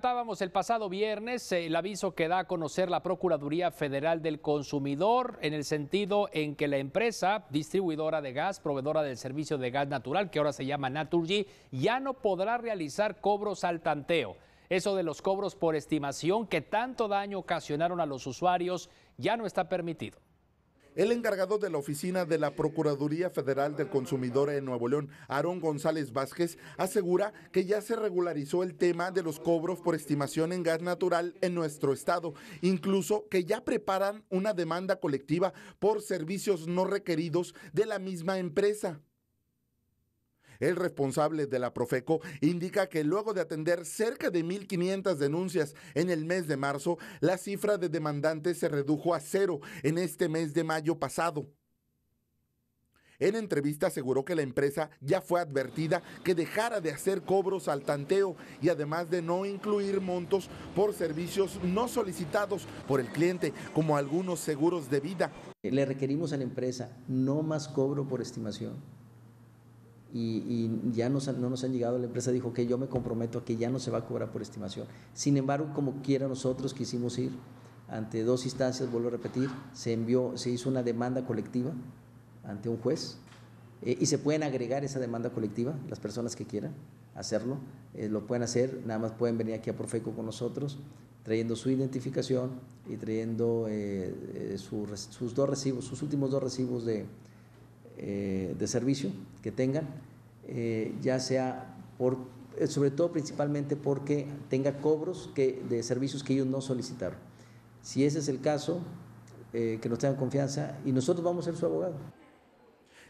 Estábamos el pasado viernes el aviso que da a conocer la Procuraduría Federal del Consumidor en el sentido en que la empresa distribuidora de gas, proveedora del servicio de gas natural, que ahora se llama Naturgy, ya no podrá realizar cobros al tanteo. Eso de los cobros por estimación que tanto daño ocasionaron a los usuarios ya no está permitido. El encargado de la oficina de la Procuraduría Federal del Consumidor en Nuevo León, Aarón González Vázquez, asegura que ya se regularizó el tema de los cobros por estimación en gas natural en nuestro estado, incluso que ya preparan una demanda colectiva por servicios no requeridos de la misma empresa. El responsable de la Profeco indica que luego de atender cerca de 1.500 denuncias en el mes de marzo, la cifra de demandantes se redujo a cero en este mes de mayo pasado. En entrevista aseguró que la empresa ya fue advertida que dejara de hacer cobros al tanteo y además de no incluir montos por servicios no solicitados por el cliente, como algunos seguros de vida. Le requerimos a la empresa no más cobro por estimación, y, ya no nos han llegado, la empresa dijo que yo me comprometo a que ya no se va a cobrar por estimación. Sin embargo, como quiera nosotros quisimos ir ante dos instancias, vuelvo a repetir, se envió, se hizo una demanda colectiva ante un juez eh, y se pueden agregar esa demanda colectiva, las personas que quieran hacerlo, eh, lo pueden hacer, nada más pueden venir aquí a Profeco con nosotros trayendo su identificación y trayendo eh, sus dos recibos, sus últimos dos recibos de, eh, de servicio que tengan, eh, ya sea por, eh, sobre todo principalmente porque tenga cobros que, de servicios que ellos no solicitaron. Si ese es el caso, que nos tengan confianza y nosotros vamos a ser su abogado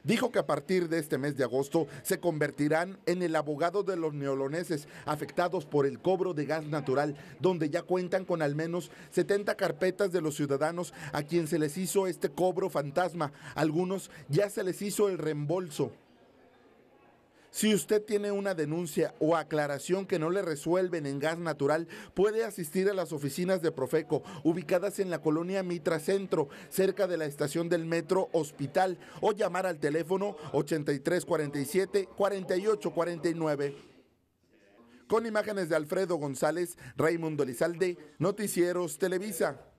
dijo que a partir de este mes de agosto se convertirán en el abogado de los neoloneses afectados por el cobro de gas natural, donde ya cuentan con al menos 70 carpetas de los ciudadanos a quien se les hizo este cobro fantasma. Algunos ya se les hizo el reembolso. Si usted tiene una denuncia o aclaración que no le resuelven en gas natural, puede asistir a las oficinas de Profeco, ubicadas en la colonia Mitra Centro, cerca de la estación del metro Hospital, o llamar al teléfono 8347-4849. Con imágenes de Alfredo González, Raymond Lizalde, Noticieros Televisa.